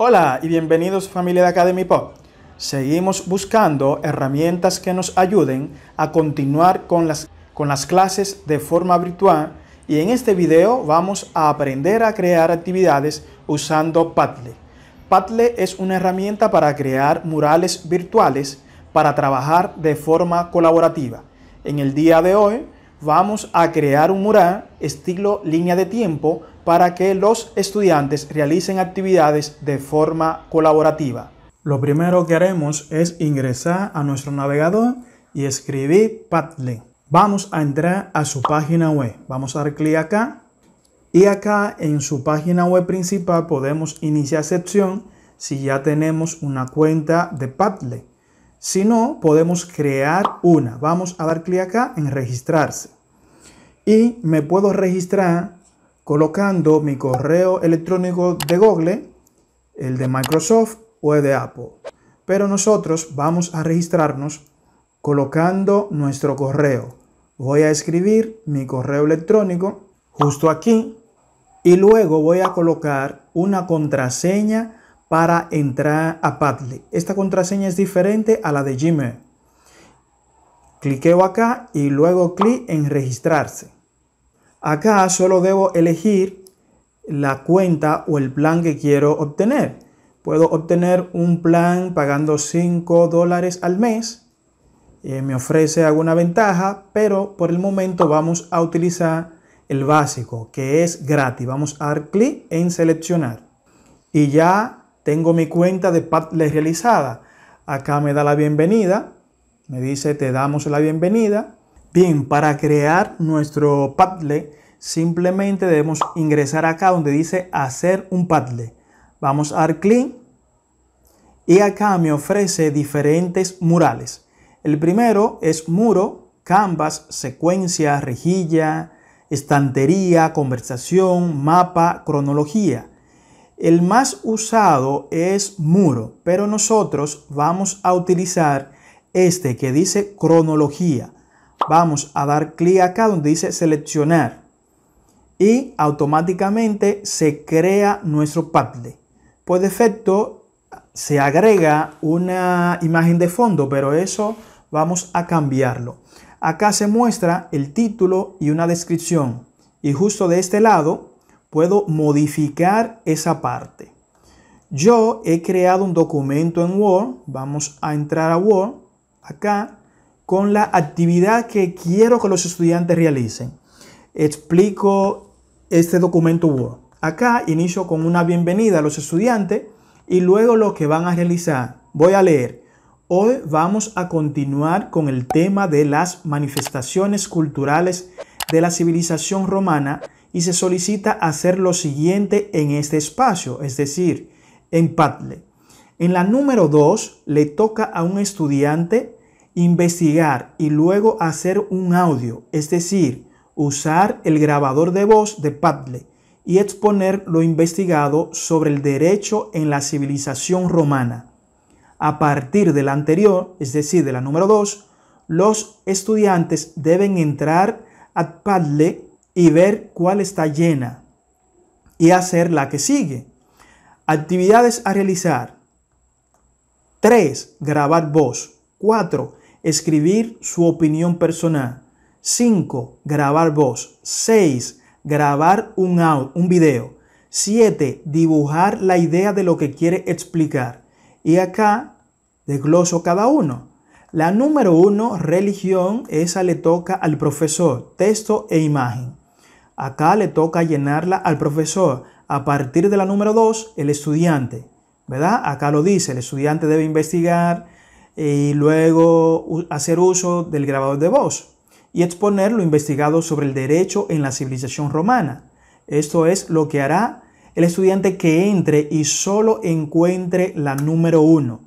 Hola y bienvenidos familia de Academy Pop. Seguimos buscando herramientas que nos ayuden a continuar con las, con las clases de forma virtual y en este video vamos a aprender a crear actividades usando Padlet. Padlet es una herramienta para crear murales virtuales para trabajar de forma colaborativa. En el día de hoy vamos a crear un mural estilo línea de tiempo para que los estudiantes realicen actividades de forma colaborativa. Lo primero que haremos es ingresar a nuestro navegador y escribir Padlet. Vamos a entrar a su página web. Vamos a dar clic acá y acá en su página web principal podemos iniciar sección si ya tenemos una cuenta de Padlet. Si no, podemos crear una. Vamos a dar clic acá en registrarse. Y me puedo registrar colocando mi correo electrónico de Google, el de Microsoft o el de Apple. Pero nosotros vamos a registrarnos colocando nuestro correo. Voy a escribir mi correo electrónico justo aquí y luego voy a colocar una contraseña para entrar a Padlet. Esta contraseña es diferente a la de Gmail. Cliqueo acá y luego clic en registrarse. Acá solo debo elegir la cuenta o el plan que quiero obtener. Puedo obtener un plan pagando 5 dólares al mes. Eh, me ofrece alguna ventaja, pero por el momento vamos a utilizar el básico, que es gratis. Vamos a dar clic en seleccionar. Y ya tengo mi cuenta de Padlet realizada. Acá me da la bienvenida. Me dice te damos la bienvenida. Bien, para crear nuestro Padlet, simplemente debemos ingresar acá donde dice hacer un Padlet. Vamos a dar clic y acá me ofrece diferentes murales. El primero es muro, canvas, secuencia, rejilla, estantería, conversación, mapa, cronología. El más usado es muro, pero nosotros vamos a utilizar este que dice cronología vamos a dar clic acá donde dice seleccionar y automáticamente se crea nuestro Padlet. Por defecto se agrega una imagen de fondo, pero eso vamos a cambiarlo. Acá se muestra el título y una descripción y justo de este lado puedo modificar esa parte. Yo he creado un documento en Word, vamos a entrar a Word, acá con la actividad que quiero que los estudiantes realicen. Explico este documento Word. Acá inicio con una bienvenida a los estudiantes y luego lo que van a realizar. Voy a leer. Hoy vamos a continuar con el tema de las manifestaciones culturales de la civilización romana y se solicita hacer lo siguiente en este espacio, es decir, en Padle. En la número 2 le toca a un estudiante investigar y luego hacer un audio, es decir, usar el grabador de voz de Padle y exponer lo investigado sobre el derecho en la civilización romana. A partir de la anterior, es decir, de la número 2, los estudiantes deben entrar a Padle y ver cuál está llena y hacer la que sigue. Actividades a realizar. 3. Grabar voz. 4 escribir su opinión personal. 5. Grabar voz. 6. Grabar un, un video. 7. Dibujar la idea de lo que quiere explicar. Y acá desgloso cada uno. La número 1, religión, esa le toca al profesor, texto e imagen. Acá le toca llenarla al profesor. A partir de la número 2, el estudiante. ¿Verdad? Acá lo dice, el estudiante debe investigar, y luego hacer uso del grabador de voz y exponer lo investigado sobre el derecho en la civilización romana. Esto es lo que hará el estudiante que entre y solo encuentre la número 1.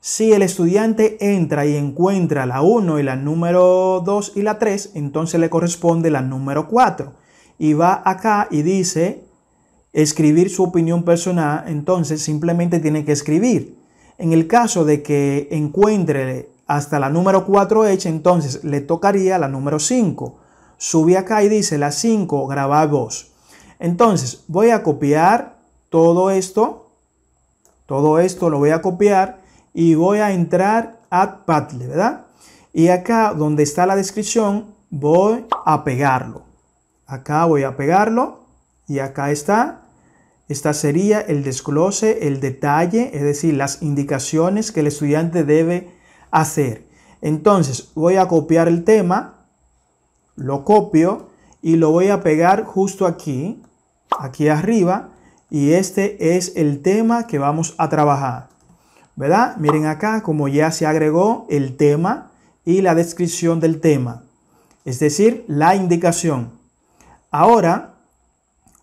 Si el estudiante entra y encuentra la 1 y la número 2 y la 3, entonces le corresponde la número 4. Y va acá y dice escribir su opinión personal, entonces simplemente tiene que escribir. En el caso de que encuentre hasta la número 4 hecha, entonces le tocaría la número 5. Subí acá y dice la 5, grabar voz. Entonces voy a copiar todo esto. Todo esto lo voy a copiar y voy a entrar a Padlet, ¿verdad? Y acá donde está la descripción voy a pegarlo. Acá voy a pegarlo y acá está esta sería el desglose, el detalle, es decir, las indicaciones que el estudiante debe hacer. Entonces voy a copiar el tema, lo copio y lo voy a pegar justo aquí, aquí arriba, y este es el tema que vamos a trabajar. ¿Verdad? Miren acá como ya se agregó el tema y la descripción del tema, es decir, la indicación. Ahora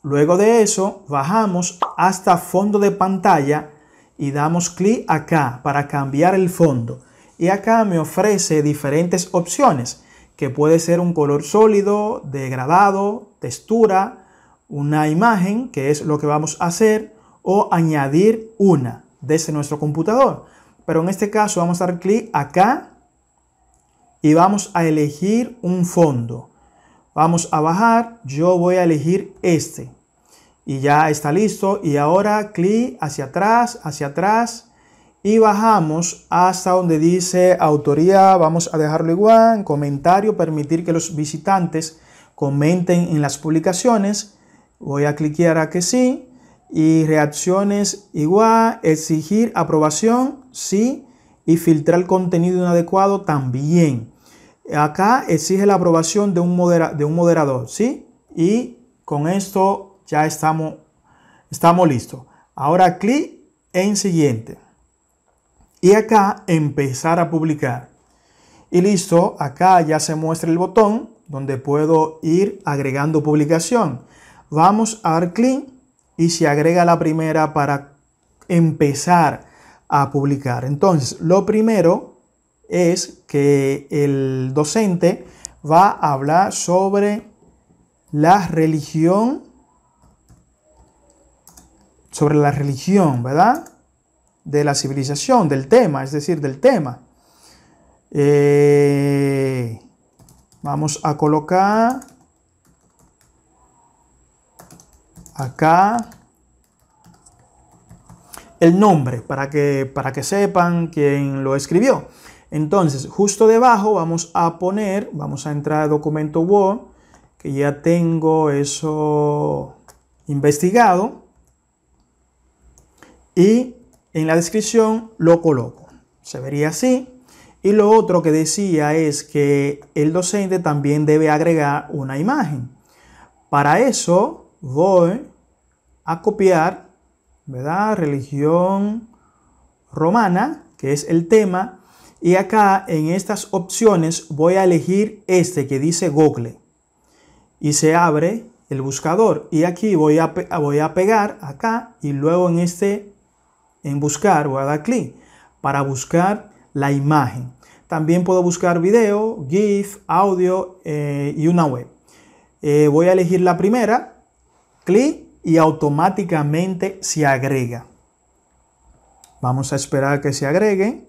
Luego de eso, bajamos hasta fondo de pantalla y damos clic acá para cambiar el fondo. Y acá me ofrece diferentes opciones, que puede ser un color sólido, degradado, textura, una imagen, que es lo que vamos a hacer, o añadir una desde nuestro computador. Pero en este caso vamos a dar clic acá y vamos a elegir un fondo. Vamos a bajar, yo voy a elegir este. Y ya está listo. Y ahora clic hacia atrás, hacia atrás. Y bajamos hasta donde dice autoría. Vamos a dejarlo igual. Comentario, permitir que los visitantes comenten en las publicaciones. Voy a cliquear a que sí. Y reacciones igual. Exigir aprobación, sí. Y filtrar contenido inadecuado también. Acá exige la aprobación de un, moderador, ¿sí? Y con esto ya estamos, estamos listos. Ahora clic en siguiente. Y acá empezar a publicar. Y listo, acá ya se muestra el botón donde puedo ir agregando publicación. Vamos a dar clic y se agrega la primera para empezar a publicar. Entonces, lo primero es que el docente va a hablar sobre la religión, sobre la religión, ¿verdad? De la civilización, del tema, es decir, del tema. Eh, vamos a colocar acá el nombre para que, para que sepan quién lo escribió. Entonces, justo debajo vamos a poner, vamos a entrar a documento Word, que ya tengo eso investigado. Y en la descripción lo coloco. Se vería así. Y lo otro que decía es que el docente también debe agregar una imagen. Para eso voy a copiar, ¿verdad? Religión romana, que es el tema, y acá en estas opciones voy a elegir este que dice Google. Y se abre el buscador. Y aquí voy a, voy a pegar acá y luego en este, en buscar, voy a dar clic para buscar la imagen. También puedo buscar video, GIF, audio eh, y una web. Eh, voy a elegir la primera, clic y automáticamente se agrega. Vamos a esperar a que se agregue.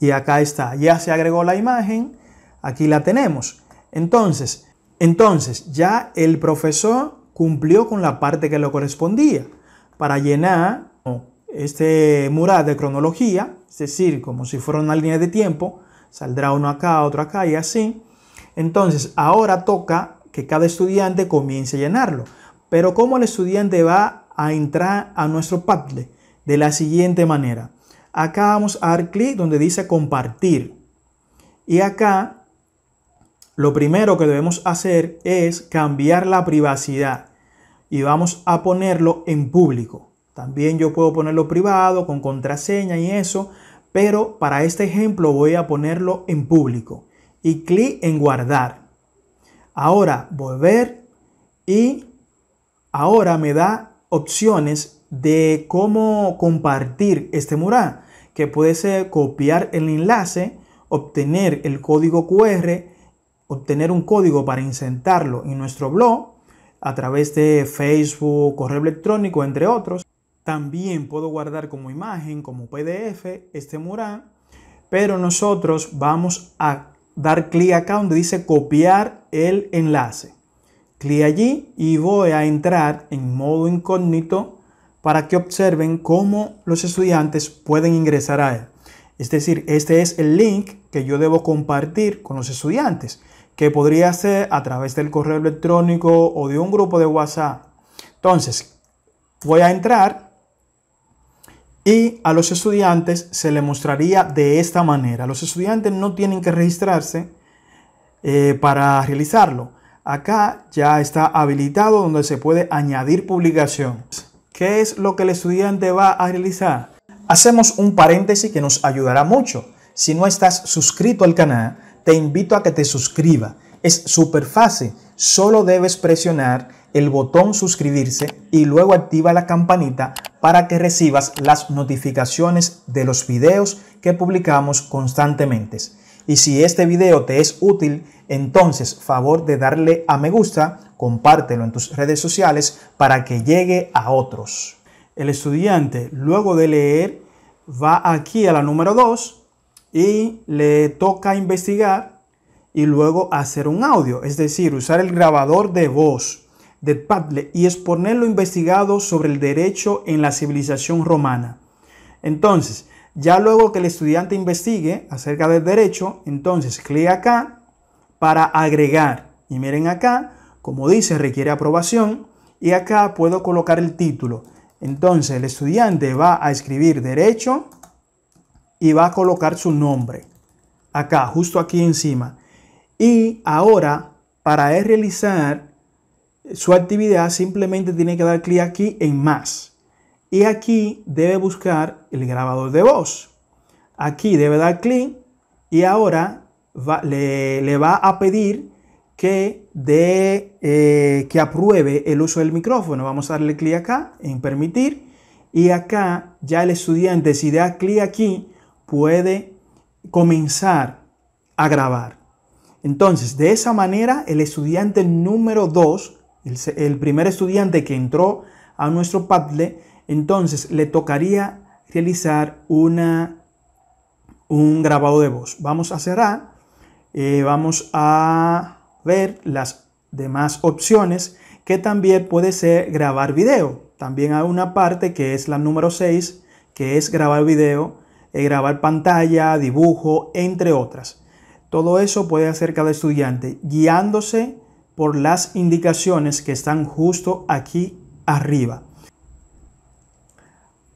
Y acá está, ya se agregó la imagen, aquí la tenemos. Entonces, entonces ya el profesor cumplió con la parte que le correspondía para llenar este mural de cronología, es decir, como si fuera una línea de tiempo, saldrá uno acá, otro acá y así. Entonces, ahora toca que cada estudiante comience a llenarlo. Pero ¿cómo el estudiante va a entrar a nuestro padle De la siguiente manera. Acá vamos a dar clic donde dice compartir. Y acá lo primero que debemos hacer es cambiar la privacidad y vamos a ponerlo en público. También yo puedo ponerlo privado con contraseña y eso, pero para este ejemplo voy a ponerlo en público y clic en guardar. Ahora volver y ahora me da opciones de cómo compartir este mural que ser copiar el enlace, obtener el código QR, obtener un código para insertarlo en nuestro blog a través de Facebook, correo electrónico, entre otros. También puedo guardar como imagen, como PDF, este mural, pero nosotros vamos a dar clic acá donde dice copiar el enlace. Clic allí y voy a entrar en modo incógnito para que observen cómo los estudiantes pueden ingresar a él. Es decir, este es el link que yo debo compartir con los estudiantes, que podría ser a través del correo electrónico o de un grupo de WhatsApp. Entonces, voy a entrar y a los estudiantes se le mostraría de esta manera. Los estudiantes no tienen que registrarse eh, para realizarlo. Acá ya está habilitado donde se puede añadir publicación. ¿Qué es lo que el estudiante va a realizar? Hacemos un paréntesis que nos ayudará mucho. Si no estás suscrito al canal, te invito a que te suscriba. Es súper fácil. Solo debes presionar el botón suscribirse y luego activa la campanita para que recibas las notificaciones de los videos que publicamos constantemente. Y si este video te es útil, entonces favor de darle a me gusta, compártelo en tus redes sociales para que llegue a otros. El estudiante, luego de leer, va aquí a la número 2 y le toca investigar y luego hacer un audio, es decir, usar el grabador de voz de Padlet y exponer lo investigado sobre el derecho en la civilización romana. Entonces, ya luego que el estudiante investigue acerca del derecho, entonces clic acá para agregar. Y miren acá, como dice, requiere aprobación y acá puedo colocar el título. Entonces el estudiante va a escribir derecho y va a colocar su nombre. Acá, justo aquí encima. Y ahora, para realizar su actividad, simplemente tiene que dar clic aquí en más. Y aquí debe buscar el grabador de voz. Aquí debe dar clic y ahora le, va a pedir que, de, eh, que apruebe el uso del micrófono. Vamos a darle clic acá en permitir y acá ya el estudiante si da clic aquí puede comenzar a grabar. Entonces, de esa manera, el estudiante número 2, el, el primer estudiante que entró a nuestro Padlet, entonces le tocaría realizar un grabado de voz. Vamos a cerrar, eh, vamos a ver las demás opciones que también puede ser grabar video. También hay una parte que es la número 6, que es grabar video, eh, grabar pantalla, dibujo, entre otras. Todo eso puede hacer cada estudiante guiándose por las indicaciones que están justo aquí arriba.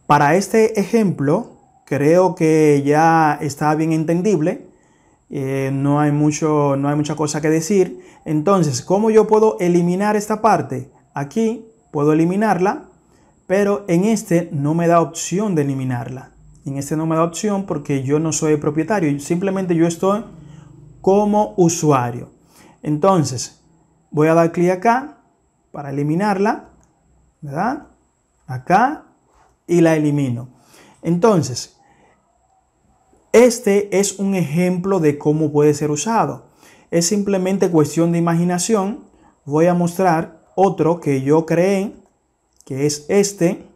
Para este ejemplo, creo que ya está bien entendible. Eh, no, hay mucho, no hay mucha cosa que decir. Entonces, ¿cómo yo puedo eliminar esta parte? Aquí puedo eliminarla, pero en este no me da opción de eliminarla. En este no me da opción porque yo no soy propietario, simplemente yo estoy como usuario. Entonces, voy a dar clic acá para eliminarla, ¿verdad? Acá y la elimino. Entonces, este es un ejemplo de cómo puede ser usado. Es simplemente cuestión de imaginación. Voy a mostrar otro que yo creé, que es este.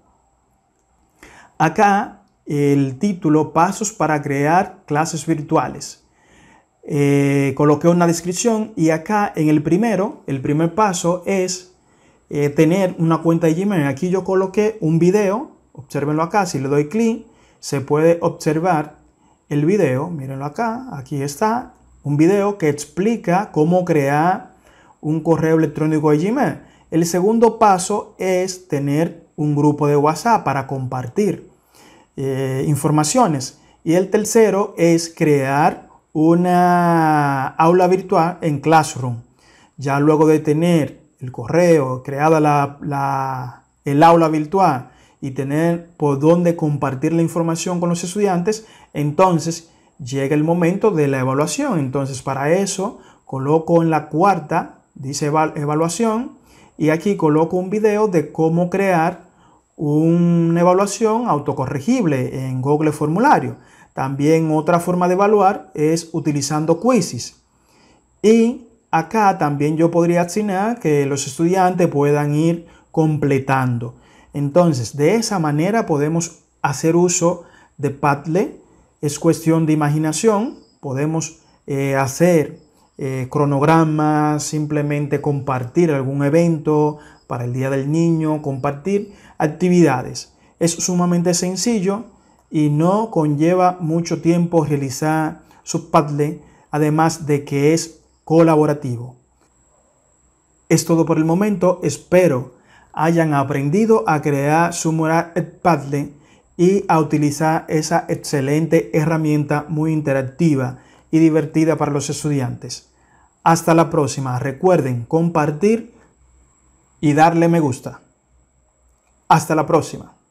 Acá el título Pasos para crear clases virtuales. Eh, coloqué una descripción y acá en el primero, el primer paso es eh, tener una cuenta de Gmail. Aquí yo coloqué un video Obsérvenlo acá, si le doy clic, se puede observar el video, mírenlo acá, aquí está, un video que explica cómo crear un correo electrónico de Gmail. El segundo paso es tener un grupo de WhatsApp para compartir eh, informaciones. Y el tercero es crear una aula virtual en Classroom. Ya luego de tener el correo, creada la, la, el aula virtual y tener por dónde compartir la información con los estudiantes, entonces llega el momento de la evaluación. Entonces para eso coloco en la cuarta, dice evaluación, y aquí coloco un video de cómo crear una evaluación autocorregible en Google Formulario. También otra forma de evaluar es utilizando quizzes. Y acá también yo podría asignar que los estudiantes puedan ir completando. Entonces, de esa manera podemos hacer uso de Padlet. Es cuestión de imaginación. Podemos eh, hacer eh, cronogramas, simplemente compartir algún evento para el Día del Niño, compartir actividades. Es sumamente sencillo y no conlleva mucho tiempo realizar su Padlet, además de que es colaborativo. Es todo por el momento. Espero hayan aprendido a crear su mural Padlet y a utilizar esa excelente herramienta muy interactiva y divertida para los estudiantes. Hasta la próxima. Recuerden compartir y darle me gusta. Hasta la próxima.